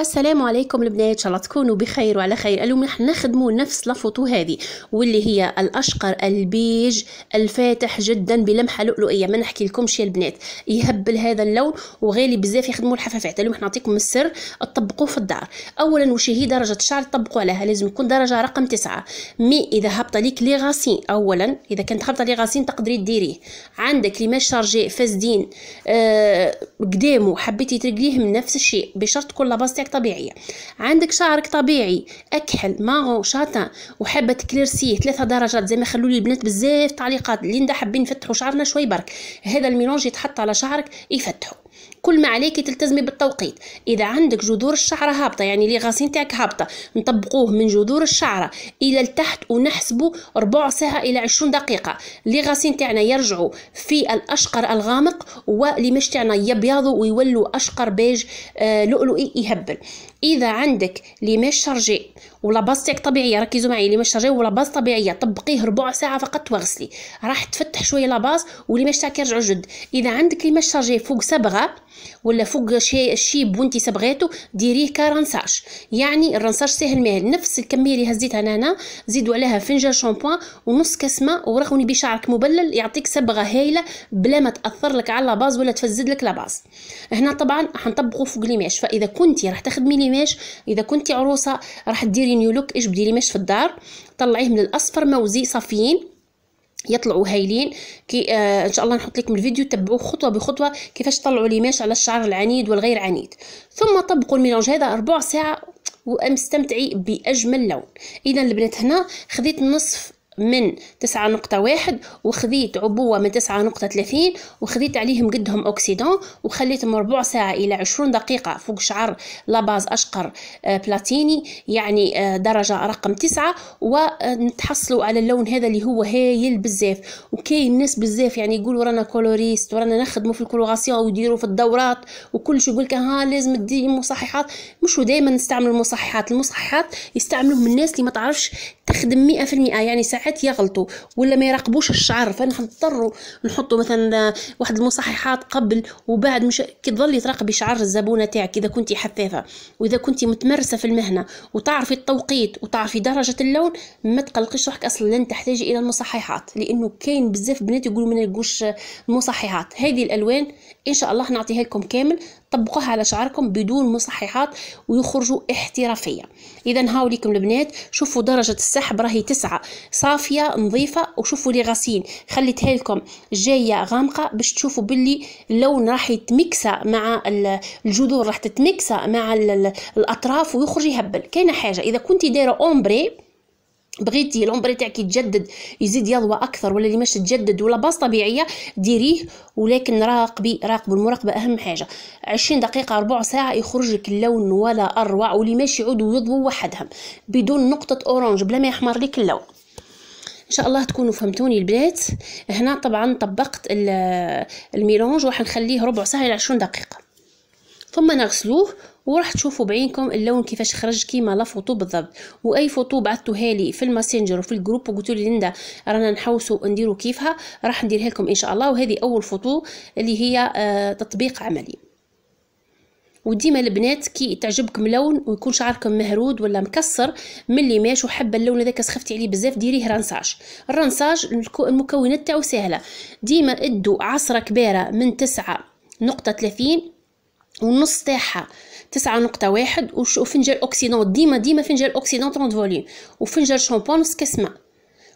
السلام عليكم البنات ان شاء الله تكونوا بخير وعلى خير اليوم راح نخدموا نفس لافوتو هذه واللي هي الاشقر البيج الفاتح جدا بلمحه لؤلؤيه ما نحكي لكمش يا البنات يهبل هذا اللون وغالي بزاف يخدموا الحفافات اليوم راح نعطيكم السر تطبقوه في الدار اولا وش هي درجه الشعر تطبقوا عليها لازم يكون درجه رقم تسعة مي اذا هبط ليك لي غاسين اولا اذا كانت هبط لي غاسين تقدري ديريه عندك لي ماش شارجي فاسدين آه قدامه حبيتي ترقليهم من نفس الشيء بشرط تكون لاباس طبيعية عندك شعرك طبيعي أكحل ماغو شاتان وحابة تكليرسيه ثلاثة درجات زي ما خلوا لي البنات بزاف تعليقات لين حابين نفتحوا شعرنا شوي برك هذا الميلونج يتحط على شعرك يفتحه كل ما عليك تلتزمي بالتوقيت اذا عندك جذور الشعره هابطه يعني لي غاسين تاعك هابطه نطبقوه من جذور الشعره الى التحت ونحسبه ربع ساعه الى 20 دقيقه لي غاسين تاعنا يرجعوا في الاشقر الغامق واللي مش تاعنا يبيضوا ويولوا اشقر بيج آه لؤلؤي يهبل اذا عندك لي مش شارجي ولا تاعك طبيعيه ركزوا معي اللي مش شارجي ولا باز طبيعيه طبقيه ربع ساعه فقط وغسلي راح تفتح شويه لا باز واللي مش تاعك يرجعوا جد اذا عندك اللي مش شارجي فوق صبغه ولا فوق شي شيب وانت صبغيتو ديريه كرنساج يعني الرنساج ساهل ماهل نفس الكميه اللي هزيتها هنا زيدوا عليها فنجان شامبوان ونص كاس ماء ورغوني بشعرك مبلل يعطيك صبغه هايله بلا ما تاثر لك على باز ولا تفزد لك لاباز هنا طبعا حنطبقوا فوق ليماش فاذا كنتي راح تخدمي ليماش اذا كنتي عروسه راح ديري نيو لوك اش بديري ماشي في الدار طلعيه من الاصفر موزي صافيين يطلعوا هايلين كي آه ان شاء الله نحط لكم الفيديو تبعوه خطوه بخطوه كيفاش لي ماش على الشعر العنيد والغير عنيد ثم طبقوا الميلونج هذا ربع ساعه استمتعي باجمل لون اذا البنات هنا خديت نصف من تسعة نقطة واحد وخذيت عبوة من تسعة نقطة ثلاثين وخذيت عليهم قدهم أكسيدون وخليتهم ربع ساعة إلى عشرون دقيقة فوق شعر لاباز أشقر آه، بلاتيني يعني آه، درجة رقم تسعة ونتحصلوا على اللون هذا اللي هو هايل بزاف وكاين ناس بزاف يعني يقولوا رانا كولوريست ورانا نخدموا في الكولوغاسيون ويديروا في الدورات وكل شيء يقول لك ها لازم تدي مصححات مش دائما نستعمل المصححات المصححات من الناس اللي ما تعرفش يخدم مئة في المئة يعني ساعات يغلطوا ولا ما يراقبوش الشعر فنضطروا نحطوا مثلا واحد المصححات قبل وبعد مش كي تظلي تراقبي شعر الزبونه تاعك اذا كنت حثافه واذا كنت متمرسه في المهنه وتعرفي التوقيت وتعرفي درجه اللون ما تقلقيش روحك اصلا لن تحتاجي الى المصححات لانه كاين بزاف بنات يقولوا ما نلقوش مصححات هذه الالوان ان شاء الله نعطيها لكم كامل طبقوها على شعركم بدون مصححات ويخرجوا احترافية إذا هاو ليكم البنات شوفوا درجة السحب راهي تسعة صافية نظيفة وشوفوا لي غسيل خليتها لكم جاية غامقة باش تشوفوا باللي اللون راح يتمكسى مع الجذور راح تتمكسى مع الأطراف ويخرج يهبل كاينة حاجة إذا كنت دايرة أومبري بغيتي لومبري تاعك يتجدد يزيد يضوى اكثر ولا اللي ماش تجدد ولا باص طبيعيه ديريه ولكن راقبي راقب المراقبه اهم حاجه 20 دقيقه ربع ساعه يخرج لك اللون ولا اروع واللي ماشي يعود ويضوى وحدهم بدون نقطه اورانج بلا ما يحمر لك اللون ان شاء الله تكونوا فهمتوني البنات هنا طبعا طبقت الميلونج وحنخليه ربع ساعه الى 20 دقيقه ثم نغسلوه وراح تشوفوا بعينكم اللون كيفاش خرج كيما لا فوتو بالضبط واي فوتو بعثتوها لي في الماسنجر وفي الجروب وقلتوا لي ليندا رانا نحوسوا نديروا كيفها راح نديرها لكم ان شاء الله وهذه اول فوتو اللي هي آه، تطبيق عملي وديما البنات كي تعجبكم لون ويكون شعركم مهرود ولا مكسر ملي ماش وحابه اللون هذاك سخفتي عليه بزاف ديريه رانساج الرانساج المكونات تاعو سهله ديما ادوا عصره كبيره من 9 نقطه 30 والنص تاعها تسعة نقطة واحد وفنجان أوكسيدون ديما ديما فنجان أوكسيدون 30 فوليوم وفنجان شامبو نص كاس ماء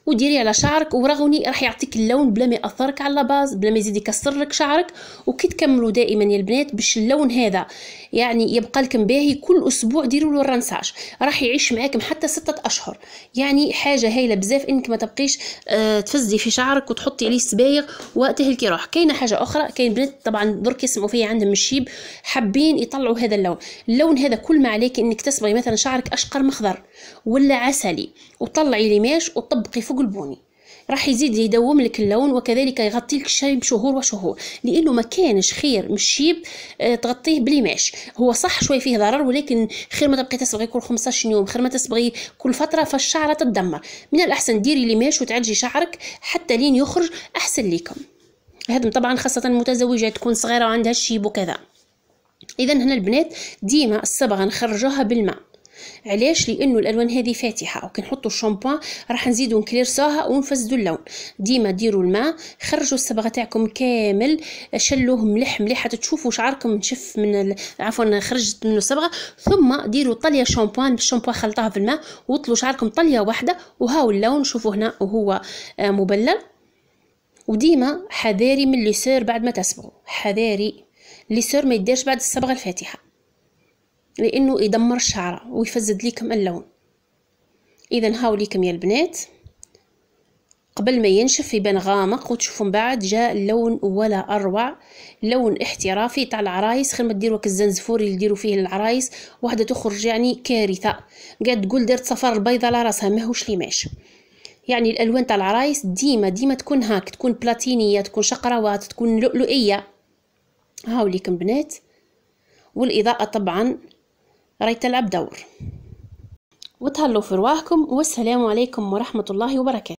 وديريه على شعرك وراغوني راح يعطيك اللون بلا ما ياثرك على لاباز بلا ما يزيد يكسر لك شعرك وكي تكملوا دائما يا البنات باش اللون هذا يعني يبقى لكم باهي كل اسبوع ديروا له الرنساج راح يعيش معاكم حتى ستة اشهر يعني حاجه هايله بزاف انك ما تبقيش آه تفزي في شعرك وتحطي عليه سبايغ وتهلكي روحك كاينه حاجه اخرى كاين بنات طبعا درك يسمعوا فيا عندهم الشيب حابين يطلعوا هذا اللون اللون هذا كل ما عليك انك تصبغي مثلا شعرك اشقر مخضر ولا عسلي وطلعي ليماش وطبقي فوق فوق البوني راح يزيد يدوم لك اللون وكذلك يغطي لك الشيب شهور وشهور لانه ما كانش خير من الشيب آه، تغطيه بليماش هو صح شوي فيه ضرر ولكن خير ما تبقي تصبغي كل 15 يوم خير ما تصبغي كل فتره فالشعره تتدمر من الاحسن ديري ليماش وتعالجي شعرك حتى لين يخرج احسن ليكم هذا طبعا خاصه المتزوجه تكون صغيره وعندها الشيب وكذا اذا هنا البنات ديما الصبغه نخرجوها بالماء علاش لانه الالوان هذه فاتحه وكنحطوا الشامبوان راح نزيدو نكليرسوها ونفسدوا اللون ديما ديروا الماء خرجوا الصبغه تاعكم كامل شلوه ملح مليح حتى تشوفوا شعركم نشف من ال... عفوا خرجت منه الصبغه ثم ديروا طليه شامبوان بالشامبوان خلطوها في الماء وطلوا شعركم طليه واحده وهاو اللون شوفوا هنا وهو آه، مبلل وديما حذاري من اللي سير بعد ما تصبغوا حذاري اللي سير ما يديرش بعد الصبغه الفاتحه لانه يدمر الشعره ويفزد ليكم اللون اذا هاو ليكم يا البنات قبل ما ينشف يبان غامق وتشوفوا من بعد جاء اللون ولا اروع لون احترافي تاع العرايس خير ما ديروا الزنزفور اللي ديروا فيه العرايس وحده تخرج يعني كارثه قاعد تقول درت صفار البيضه على راسها ماهوش ليماش يعني الالوان تاع العرايس ديما ديما تكون هاك تكون بلاتينيه تكون شقراوات تكون لؤلؤيه هاو ليكم بنات والاضاءه طبعا راهي تلعب دور وتهلاو في رواحكم والسلام عليكم ورحمة الله وبركاته